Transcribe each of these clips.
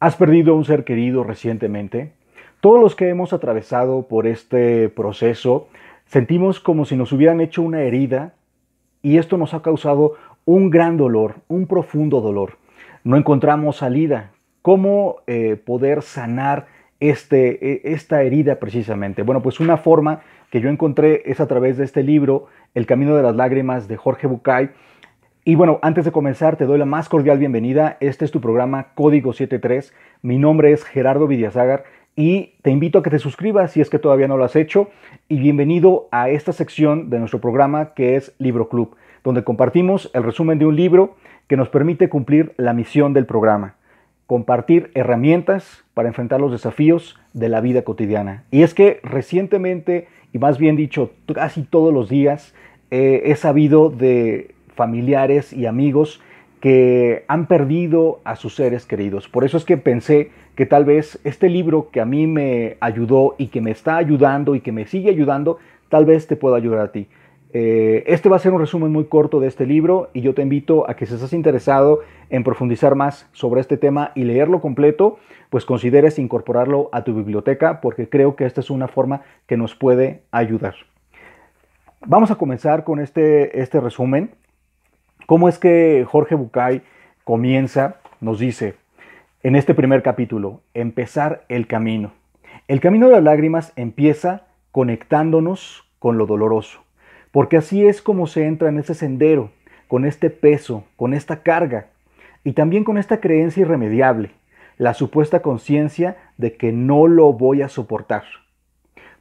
¿Has perdido un ser querido recientemente? Todos los que hemos atravesado por este proceso sentimos como si nos hubieran hecho una herida y esto nos ha causado un gran dolor, un profundo dolor. No encontramos salida. ¿Cómo eh, poder sanar este, e, esta herida precisamente? Bueno, pues una forma que yo encontré es a través de este libro, El Camino de las Lágrimas de Jorge Bucay, y bueno, antes de comenzar, te doy la más cordial bienvenida. Este es tu programa Código 73. Mi nombre es Gerardo Vidiazagar y te invito a que te suscribas si es que todavía no lo has hecho. Y bienvenido a esta sección de nuestro programa que es Libro Club, donde compartimos el resumen de un libro que nos permite cumplir la misión del programa compartir herramientas para enfrentar los desafíos de la vida cotidiana. Y es que recientemente, y más bien dicho, casi todos los días, eh, he sabido de familiares y amigos que han perdido a sus seres queridos. Por eso es que pensé que tal vez este libro que a mí me ayudó y que me está ayudando y que me sigue ayudando, tal vez te pueda ayudar a ti. Eh, este va a ser un resumen muy corto de este libro y yo te invito a que si estás interesado en profundizar más sobre este tema y leerlo completo, pues consideres incorporarlo a tu biblioteca porque creo que esta es una forma que nos puede ayudar. Vamos a comenzar con este, este resumen. ¿Cómo es que Jorge Bucay comienza? Nos dice, en este primer capítulo, empezar el camino. El camino de las lágrimas empieza conectándonos con lo doloroso, porque así es como se entra en ese sendero, con este peso, con esta carga, y también con esta creencia irremediable, la supuesta conciencia de que no lo voy a soportar.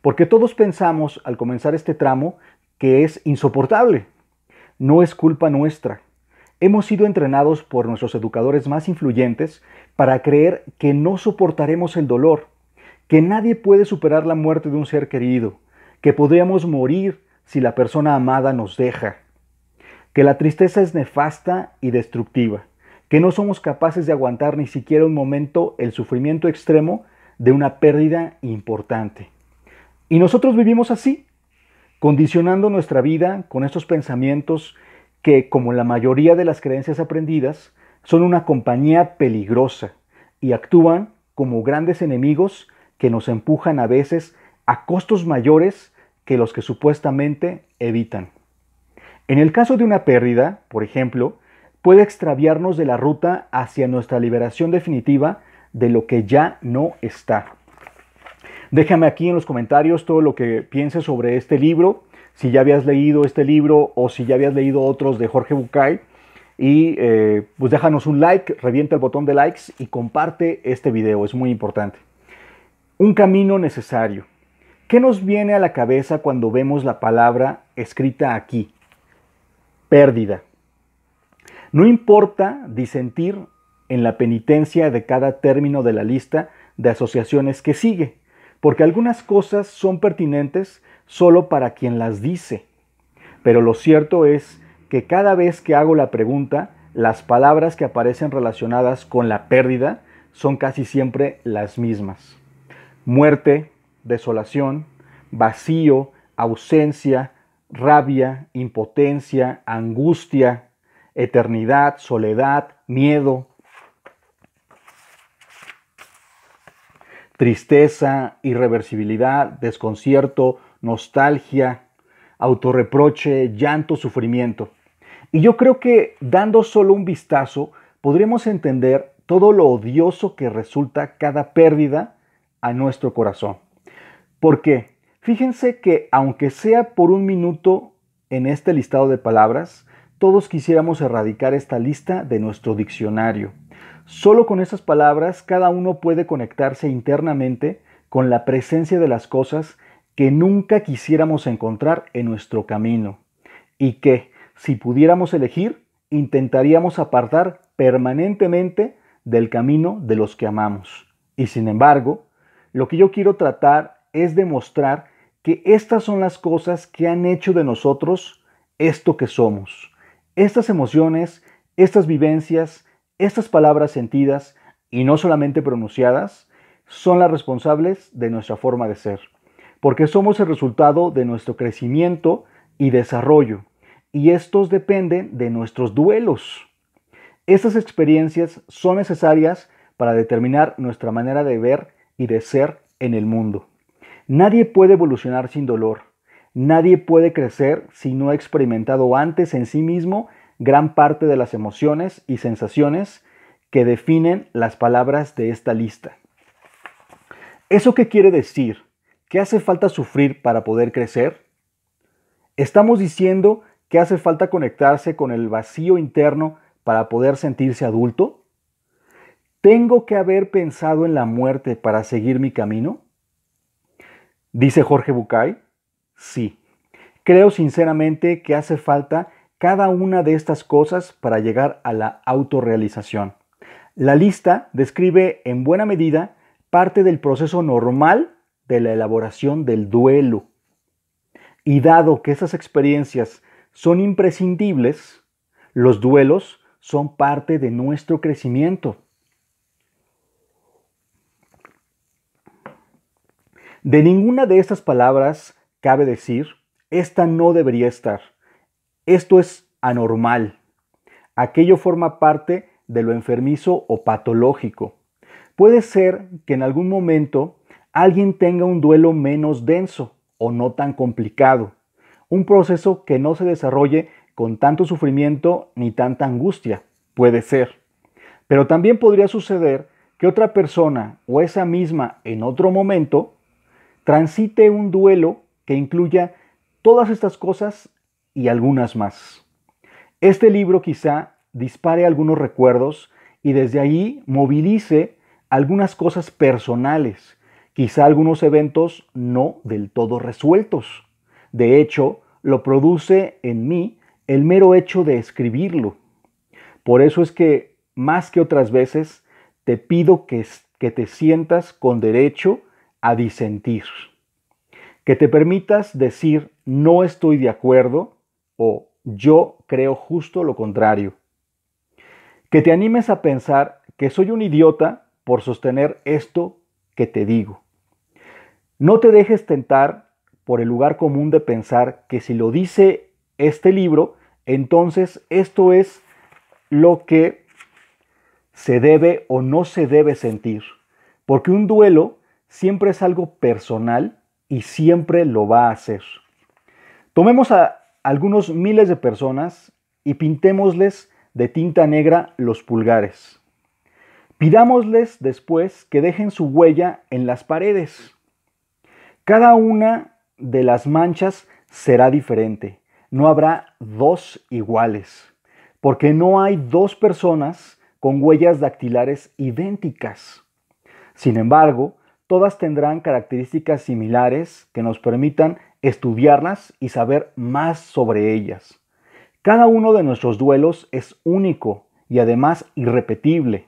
Porque todos pensamos al comenzar este tramo que es insoportable, no es culpa nuestra. Hemos sido entrenados por nuestros educadores más influyentes para creer que no soportaremos el dolor, que nadie puede superar la muerte de un ser querido, que podríamos morir si la persona amada nos deja, que la tristeza es nefasta y destructiva, que no somos capaces de aguantar ni siquiera un momento el sufrimiento extremo de una pérdida importante. Y nosotros vivimos así, condicionando nuestra vida con estos pensamientos que, como la mayoría de las creencias aprendidas, son una compañía peligrosa y actúan como grandes enemigos que nos empujan a veces a costos mayores que los que supuestamente evitan. En el caso de una pérdida, por ejemplo, puede extraviarnos de la ruta hacia nuestra liberación definitiva de lo que ya no está. Déjame aquí en los comentarios todo lo que pienses sobre este libro, si ya habías leído este libro o si ya habías leído otros de Jorge Bucay. Y eh, pues déjanos un like, revienta el botón de likes y comparte este video, es muy importante. Un camino necesario. ¿Qué nos viene a la cabeza cuando vemos la palabra escrita aquí? Pérdida. No importa disentir en la penitencia de cada término de la lista de asociaciones que sigue porque algunas cosas son pertinentes solo para quien las dice. Pero lo cierto es que cada vez que hago la pregunta, las palabras que aparecen relacionadas con la pérdida son casi siempre las mismas. Muerte, desolación, vacío, ausencia, rabia, impotencia, angustia, eternidad, soledad, miedo, tristeza, irreversibilidad, desconcierto, nostalgia, autorreproche, llanto, sufrimiento. Y yo creo que dando solo un vistazo podremos entender todo lo odioso que resulta cada pérdida a nuestro corazón. Porque fíjense que aunque sea por un minuto en este listado de palabras, todos quisiéramos erradicar esta lista de nuestro diccionario. Solo con esas palabras cada uno puede conectarse internamente con la presencia de las cosas que nunca quisiéramos encontrar en nuestro camino y que, si pudiéramos elegir, intentaríamos apartar permanentemente del camino de los que amamos. Y sin embargo, lo que yo quiero tratar es demostrar que estas son las cosas que han hecho de nosotros esto que somos. Estas emociones, estas vivencias, estas palabras sentidas y no solamente pronunciadas son las responsables de nuestra forma de ser, porque somos el resultado de nuestro crecimiento y desarrollo, y estos dependen de nuestros duelos. Estas experiencias son necesarias para determinar nuestra manera de ver y de ser en el mundo. Nadie puede evolucionar sin dolor, nadie puede crecer si no ha experimentado antes en sí mismo gran parte de las emociones y sensaciones que definen las palabras de esta lista. ¿Eso qué quiere decir? ¿Qué hace falta sufrir para poder crecer? Estamos diciendo que hace falta conectarse con el vacío interno para poder sentirse adulto. ¿Tengo que haber pensado en la muerte para seguir mi camino? Dice Jorge Bucay, sí. Creo sinceramente que hace falta cada una de estas cosas para llegar a la autorrealización. La lista describe en buena medida parte del proceso normal de la elaboración del duelo. Y dado que esas experiencias son imprescindibles, los duelos son parte de nuestro crecimiento. De ninguna de estas palabras cabe decir, esta no debería estar. Esto es anormal. Aquello forma parte de lo enfermizo o patológico. Puede ser que en algún momento alguien tenga un duelo menos denso o no tan complicado, un proceso que no se desarrolle con tanto sufrimiento ni tanta angustia, puede ser. Pero también podría suceder que otra persona o esa misma en otro momento transite un duelo que incluya todas estas cosas y algunas más. Este libro quizá dispare algunos recuerdos y desde ahí movilice algunas cosas personales, quizá algunos eventos no del todo resueltos. De hecho, lo produce en mí el mero hecho de escribirlo. Por eso es que, más que otras veces, te pido que, que te sientas con derecho a disentir, que te permitas decir no estoy de acuerdo, o yo creo justo lo contrario. Que te animes a pensar que soy un idiota por sostener esto que te digo. No te dejes tentar por el lugar común de pensar que si lo dice este libro, entonces esto es lo que se debe o no se debe sentir. Porque un duelo siempre es algo personal y siempre lo va a hacer. Tomemos a, algunos miles de personas y pintémosles de tinta negra los pulgares. Pidámosles después que dejen su huella en las paredes. Cada una de las manchas será diferente. No habrá dos iguales, porque no hay dos personas con huellas dactilares idénticas. Sin embargo, todas tendrán características similares que nos permitan estudiarlas y saber más sobre ellas. Cada uno de nuestros duelos es único y además irrepetible,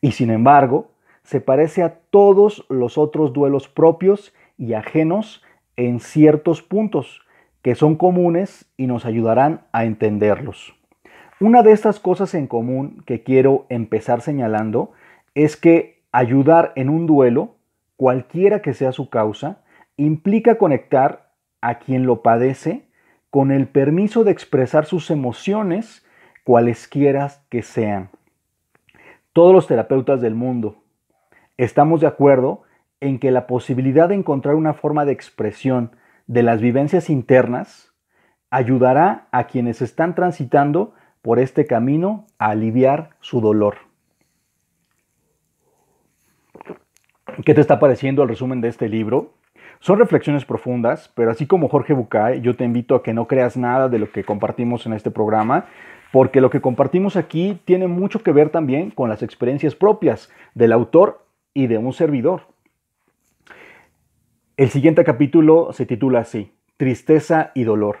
y sin embargo, se parece a todos los otros duelos propios y ajenos en ciertos puntos que son comunes y nos ayudarán a entenderlos. Una de estas cosas en común que quiero empezar señalando es que ayudar en un duelo, cualquiera que sea su causa, implica conectar a quien lo padece con el permiso de expresar sus emociones cualesquiera que sean. Todos los terapeutas del mundo estamos de acuerdo en que la posibilidad de encontrar una forma de expresión de las vivencias internas ayudará a quienes están transitando por este camino a aliviar su dolor. ¿Qué te está pareciendo el resumen de este libro? Son reflexiones profundas, pero así como Jorge Bucay, yo te invito a que no creas nada de lo que compartimos en este programa, porque lo que compartimos aquí tiene mucho que ver también con las experiencias propias del autor y de un servidor. El siguiente capítulo se titula así, Tristeza y Dolor,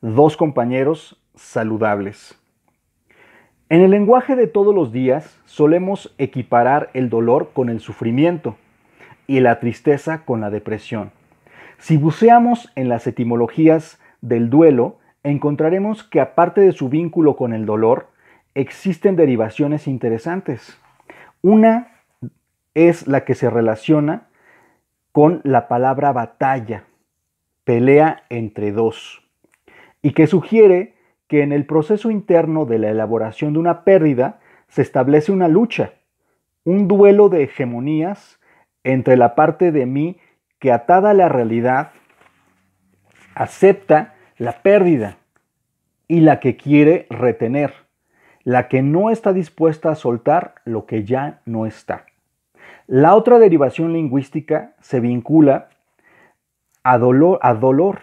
dos compañeros saludables. En el lenguaje de todos los días solemos equiparar el dolor con el sufrimiento y la tristeza con la depresión. Si buceamos en las etimologías del duelo, encontraremos que aparte de su vínculo con el dolor, existen derivaciones interesantes. Una es la que se relaciona con la palabra batalla, pelea entre dos, y que sugiere que en el proceso interno de la elaboración de una pérdida se establece una lucha, un duelo de hegemonías entre la parte de mí que atada a la realidad acepta la pérdida y la que quiere retener, la que no está dispuesta a soltar lo que ya no está. La otra derivación lingüística se vincula a dolor, a dolor,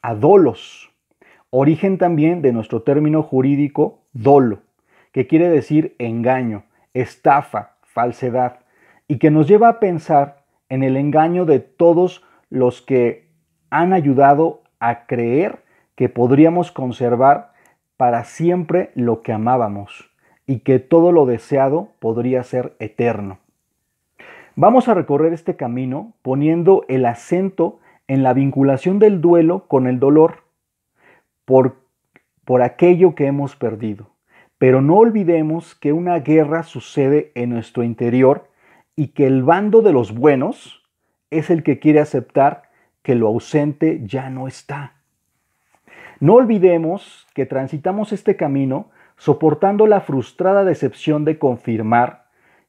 a dolos, origen también de nuestro término jurídico dolo, que quiere decir engaño, estafa, falsedad y que nos lleva a pensar en el engaño de todos los que han ayudado a creer que podríamos conservar para siempre lo que amábamos y que todo lo deseado podría ser eterno. Vamos a recorrer este camino poniendo el acento en la vinculación del duelo con el dolor por, por aquello que hemos perdido. Pero no olvidemos que una guerra sucede en nuestro interior y que el bando de los buenos es el que quiere aceptar que lo ausente ya no está. No olvidemos que transitamos este camino soportando la frustrada decepción de confirmar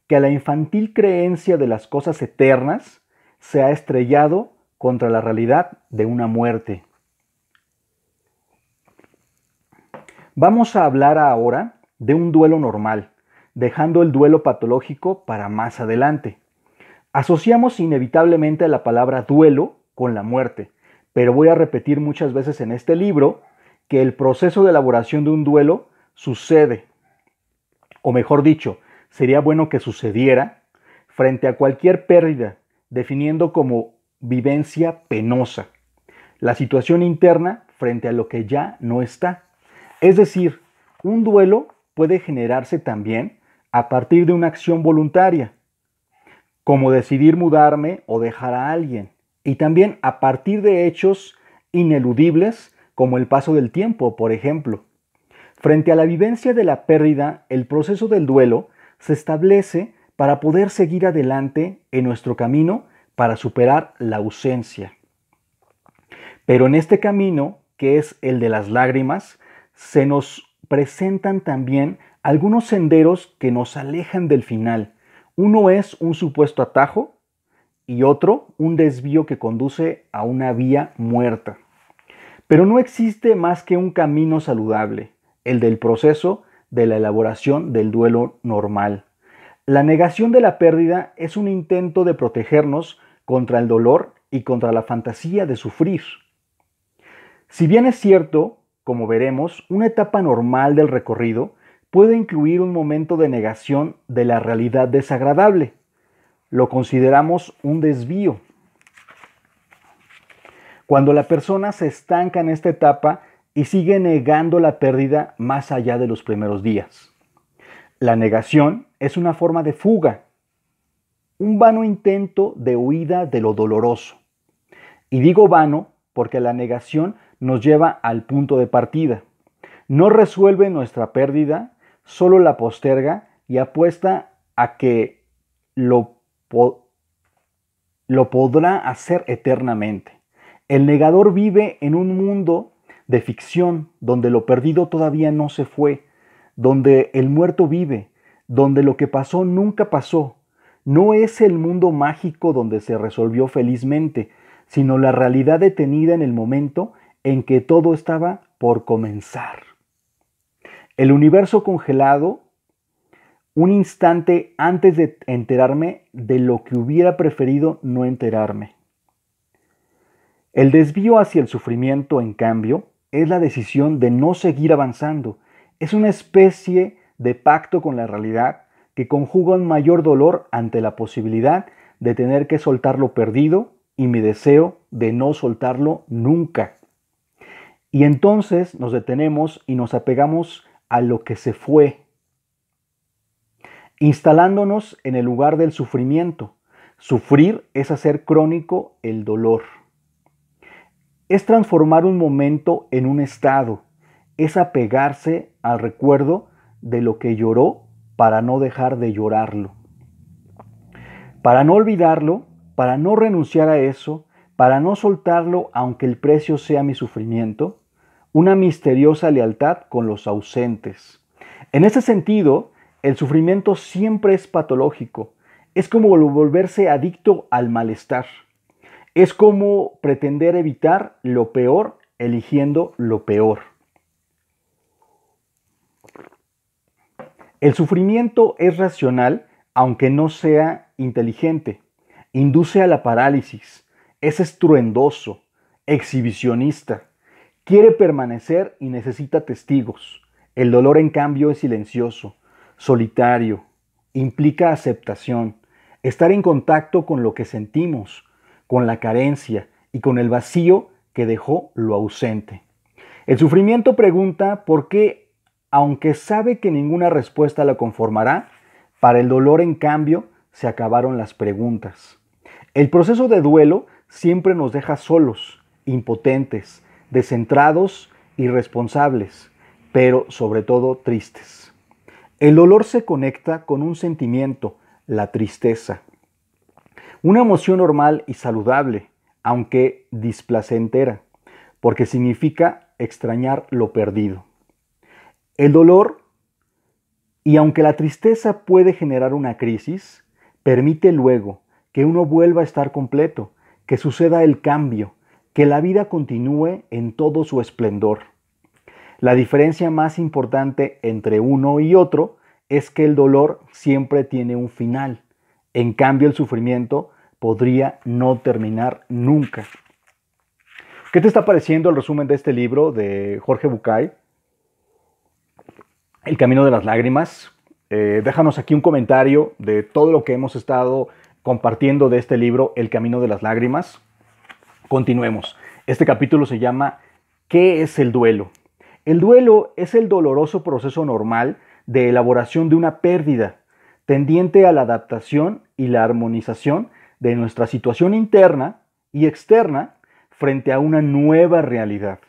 que a la infantil creencia de las cosas eternas se ha estrellado contra la realidad de una muerte. Vamos a hablar ahora de un duelo normal, dejando el duelo patológico para más adelante. Asociamos inevitablemente a la palabra duelo con la muerte, pero voy a repetir muchas veces en este libro que el proceso de elaboración de un duelo sucede, o mejor dicho, sería bueno que sucediera frente a cualquier pérdida, definiendo como vivencia penosa, la situación interna frente a lo que ya no está. Es decir, un duelo puede generarse también a partir de una acción voluntaria, como decidir mudarme o dejar a alguien, y también a partir de hechos ineludibles como el paso del tiempo, por ejemplo. Frente a la vivencia de la pérdida, el proceso del duelo se establece para poder seguir adelante en nuestro camino para superar la ausencia. Pero en este camino, que es el de las lágrimas, se nos presentan también algunos senderos que nos alejan del final. Uno es un supuesto atajo y otro un desvío que conduce a una vía muerta. Pero no existe más que un camino saludable, el del proceso de la elaboración del duelo normal. La negación de la pérdida es un intento de protegernos contra el dolor y contra la fantasía de sufrir. Si bien es cierto como veremos, una etapa normal del recorrido puede incluir un momento de negación de la realidad desagradable. Lo consideramos un desvío. Cuando la persona se estanca en esta etapa y sigue negando la pérdida más allá de los primeros días. La negación es una forma de fuga, un vano intento de huida de lo doloroso. Y digo vano porque la negación nos lleva al punto de partida. No resuelve nuestra pérdida, solo la posterga y apuesta a que lo, lo podrá hacer eternamente. El negador vive en un mundo de ficción donde lo perdido todavía no se fue, donde el muerto vive, donde lo que pasó nunca pasó. No es el mundo mágico donde se resolvió felizmente, sino la realidad detenida en el momento en que todo estaba por comenzar. El universo congelado, un instante antes de enterarme de lo que hubiera preferido no enterarme. El desvío hacia el sufrimiento, en cambio, es la decisión de no seguir avanzando. Es una especie de pacto con la realidad que conjuga un mayor dolor ante la posibilidad de tener que soltar lo perdido y mi deseo de no soltarlo nunca. Y entonces nos detenemos y nos apegamos a lo que se fue, instalándonos en el lugar del sufrimiento. Sufrir es hacer crónico el dolor. Es transformar un momento en un estado, es apegarse al recuerdo de lo que lloró para no dejar de llorarlo. Para no olvidarlo, para no renunciar a eso, para no soltarlo aunque el precio sea mi sufrimiento, una misteriosa lealtad con los ausentes. En ese sentido, el sufrimiento siempre es patológico, es como volverse adicto al malestar, es como pretender evitar lo peor eligiendo lo peor. El sufrimiento es racional aunque no sea inteligente, induce a la parálisis, es estruendoso, exhibicionista, Quiere permanecer y necesita testigos. El dolor, en cambio, es silencioso, solitario, implica aceptación, estar en contacto con lo que sentimos, con la carencia y con el vacío que dejó lo ausente. El sufrimiento pregunta por qué, aunque sabe que ninguna respuesta la conformará, para el dolor, en cambio, se acabaron las preguntas. El proceso de duelo siempre nos deja solos, impotentes, descentrados, irresponsables, pero sobre todo tristes. El dolor se conecta con un sentimiento, la tristeza. Una emoción normal y saludable, aunque displacentera, porque significa extrañar lo perdido. El dolor, y aunque la tristeza puede generar una crisis, permite luego que uno vuelva a estar completo, que suceda el cambio, que la vida continúe en todo su esplendor. La diferencia más importante entre uno y otro es que el dolor siempre tiene un final. En cambio, el sufrimiento podría no terminar nunca. ¿Qué te está pareciendo el resumen de este libro de Jorge Bucay? El Camino de las Lágrimas. Eh, déjanos aquí un comentario de todo lo que hemos estado compartiendo de este libro, El Camino de las Lágrimas. Continuemos. Este capítulo se llama ¿Qué es el duelo? El duelo es el doloroso proceso normal de elaboración de una pérdida, tendiente a la adaptación y la armonización de nuestra situación interna y externa frente a una nueva realidad.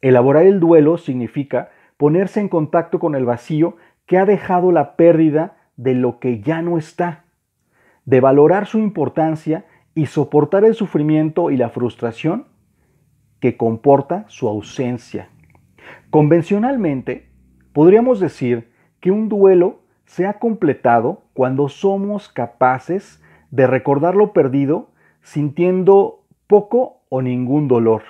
Elaborar el duelo significa ponerse en contacto con el vacío que ha dejado la pérdida de lo que ya no está, de valorar su importancia y soportar el sufrimiento y la frustración que comporta su ausencia. Convencionalmente, podríamos decir que un duelo se ha completado cuando somos capaces de recordar lo perdido sintiendo poco o ningún dolor,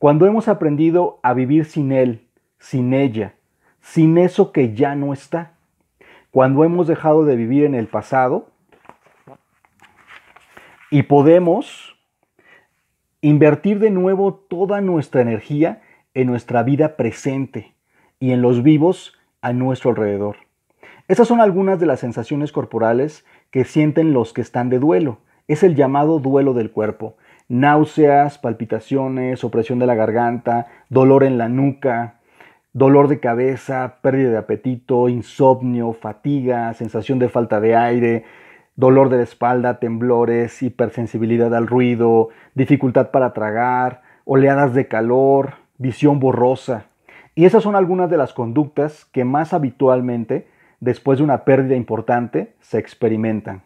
cuando hemos aprendido a vivir sin él, sin ella, sin eso que ya no está, cuando hemos dejado de vivir en el pasado y podemos invertir de nuevo toda nuestra energía en nuestra vida presente y en los vivos a nuestro alrededor. Estas son algunas de las sensaciones corporales que sienten los que están de duelo. Es el llamado duelo del cuerpo. Náuseas, palpitaciones, opresión de la garganta, dolor en la nuca, dolor de cabeza, pérdida de apetito, insomnio, fatiga, sensación de falta de aire, dolor de la espalda, temblores, hipersensibilidad al ruido, dificultad para tragar, oleadas de calor, visión borrosa. Y esas son algunas de las conductas que más habitualmente, después de una pérdida importante, se experimentan.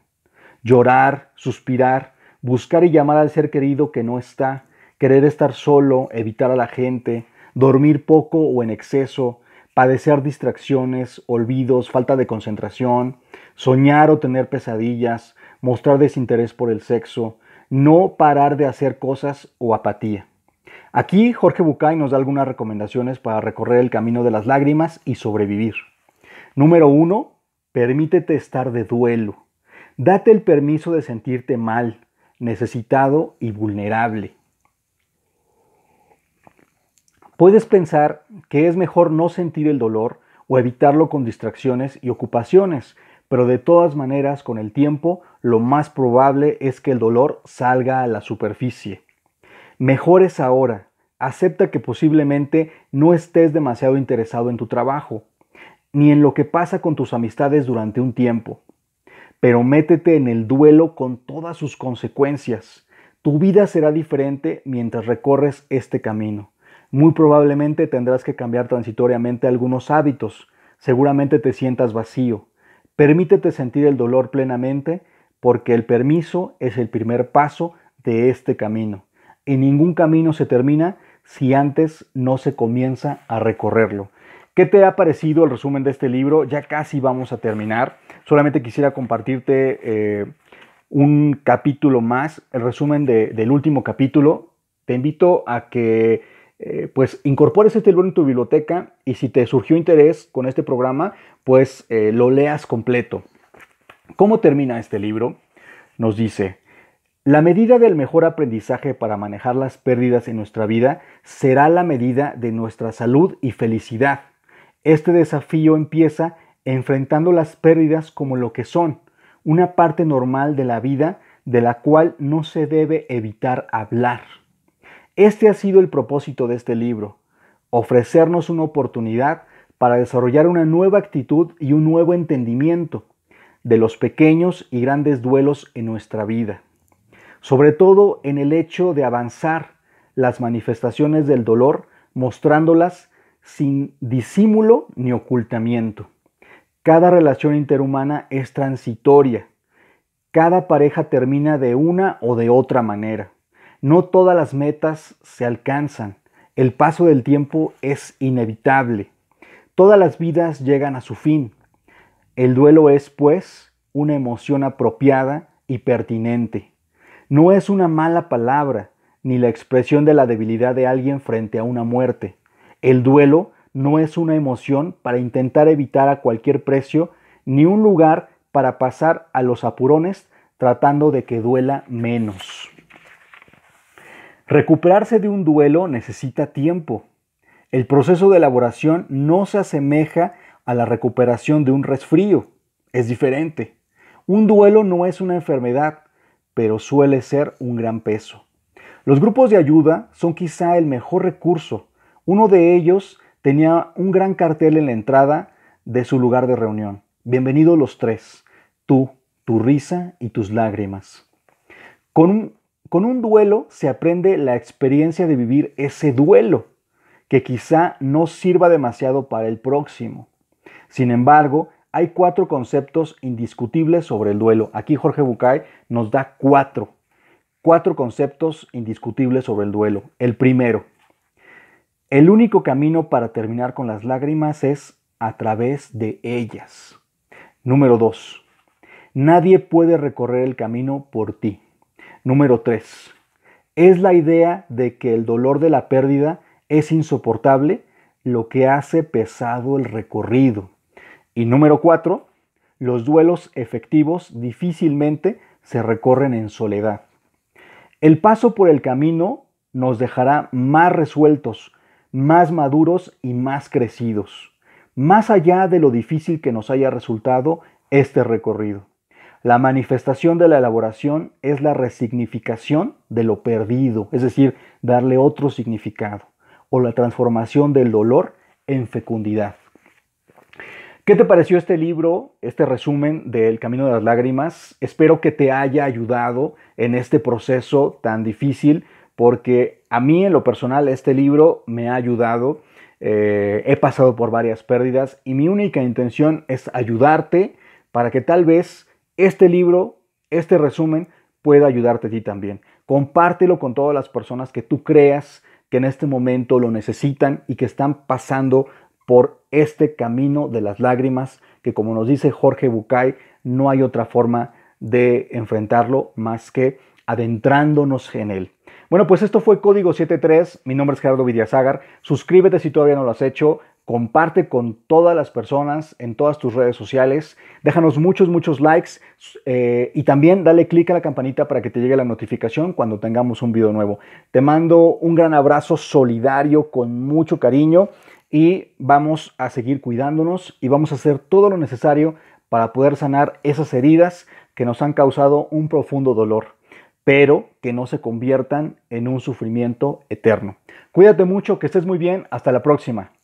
Llorar, suspirar, buscar y llamar al ser querido que no está, querer estar solo, evitar a la gente, dormir poco o en exceso, padecer distracciones, olvidos, falta de concentración, soñar o tener pesadillas, mostrar desinterés por el sexo, no parar de hacer cosas o apatía. Aquí Jorge Bucay nos da algunas recomendaciones para recorrer el camino de las lágrimas y sobrevivir. Número 1. Permítete estar de duelo. Date el permiso de sentirte mal, necesitado y vulnerable. Puedes pensar que es mejor no sentir el dolor o evitarlo con distracciones y ocupaciones, pero de todas maneras con el tiempo lo más probable es que el dolor salga a la superficie. Mejor es ahora, acepta que posiblemente no estés demasiado interesado en tu trabajo, ni en lo que pasa con tus amistades durante un tiempo, pero métete en el duelo con todas sus consecuencias. Tu vida será diferente mientras recorres este camino muy probablemente tendrás que cambiar transitoriamente algunos hábitos. Seguramente te sientas vacío. Permítete sentir el dolor plenamente porque el permiso es el primer paso de este camino. Y ningún camino se termina si antes no se comienza a recorrerlo. ¿Qué te ha parecido el resumen de este libro? Ya casi vamos a terminar. Solamente quisiera compartirte eh, un capítulo más, el resumen del último capítulo. Te invito a que eh, pues incorpores este libro en tu biblioteca y si te surgió interés con este programa, pues eh, lo leas completo. ¿Cómo termina este libro? Nos dice, la medida del mejor aprendizaje para manejar las pérdidas en nuestra vida será la medida de nuestra salud y felicidad. Este desafío empieza enfrentando las pérdidas como lo que son, una parte normal de la vida de la cual no se debe evitar hablar. Este ha sido el propósito de este libro, ofrecernos una oportunidad para desarrollar una nueva actitud y un nuevo entendimiento de los pequeños y grandes duelos en nuestra vida, sobre todo en el hecho de avanzar las manifestaciones del dolor mostrándolas sin disímulo ni ocultamiento. Cada relación interhumana es transitoria, cada pareja termina de una o de otra manera. No todas las metas se alcanzan. El paso del tiempo es inevitable. Todas las vidas llegan a su fin. El duelo es, pues, una emoción apropiada y pertinente. No es una mala palabra ni la expresión de la debilidad de alguien frente a una muerte. El duelo no es una emoción para intentar evitar a cualquier precio ni un lugar para pasar a los apurones tratando de que duela menos. Recuperarse de un duelo necesita tiempo. El proceso de elaboración no se asemeja a la recuperación de un resfrío, es diferente. Un duelo no es una enfermedad, pero suele ser un gran peso. Los grupos de ayuda son quizá el mejor recurso. Uno de ellos tenía un gran cartel en la entrada de su lugar de reunión. Bienvenidos los tres, tú, tu risa y tus lágrimas. Con un con un duelo se aprende la experiencia de vivir ese duelo, que quizá no sirva demasiado para el próximo. Sin embargo, hay cuatro conceptos indiscutibles sobre el duelo. Aquí Jorge Bucay nos da cuatro, cuatro conceptos indiscutibles sobre el duelo. El primero, el único camino para terminar con las lágrimas es a través de ellas. Número dos, nadie puede recorrer el camino por ti. Número 3. Es la idea de que el dolor de la pérdida es insoportable lo que hace pesado el recorrido. Y número 4. Los duelos efectivos difícilmente se recorren en soledad. El paso por el camino nos dejará más resueltos, más maduros y más crecidos, más allá de lo difícil que nos haya resultado este recorrido. La manifestación de la elaboración es la resignificación de lo perdido, es decir, darle otro significado, o la transformación del dolor en fecundidad. ¿Qué te pareció este libro, este resumen del Camino de las Lágrimas? Espero que te haya ayudado en este proceso tan difícil, porque a mí en lo personal este libro me ha ayudado. Eh, he pasado por varias pérdidas y mi única intención es ayudarte para que tal vez este libro, este resumen puede ayudarte a ti también. Compártelo con todas las personas que tú creas que en este momento lo necesitan y que están pasando por este camino de las lágrimas, que como nos dice Jorge Bucay, no hay otra forma de enfrentarlo más que adentrándonos en él. Bueno, pues esto fue Código 73. Mi nombre es Gerardo Vidiazagar. Suscríbete si todavía no lo has hecho comparte con todas las personas en todas tus redes sociales, déjanos muchos, muchos likes eh, y también dale click a la campanita para que te llegue la notificación cuando tengamos un video nuevo. Te mando un gran abrazo solidario con mucho cariño y vamos a seguir cuidándonos y vamos a hacer todo lo necesario para poder sanar esas heridas que nos han causado un profundo dolor, pero que no se conviertan en un sufrimiento eterno. Cuídate mucho, que estés muy bien, hasta la próxima.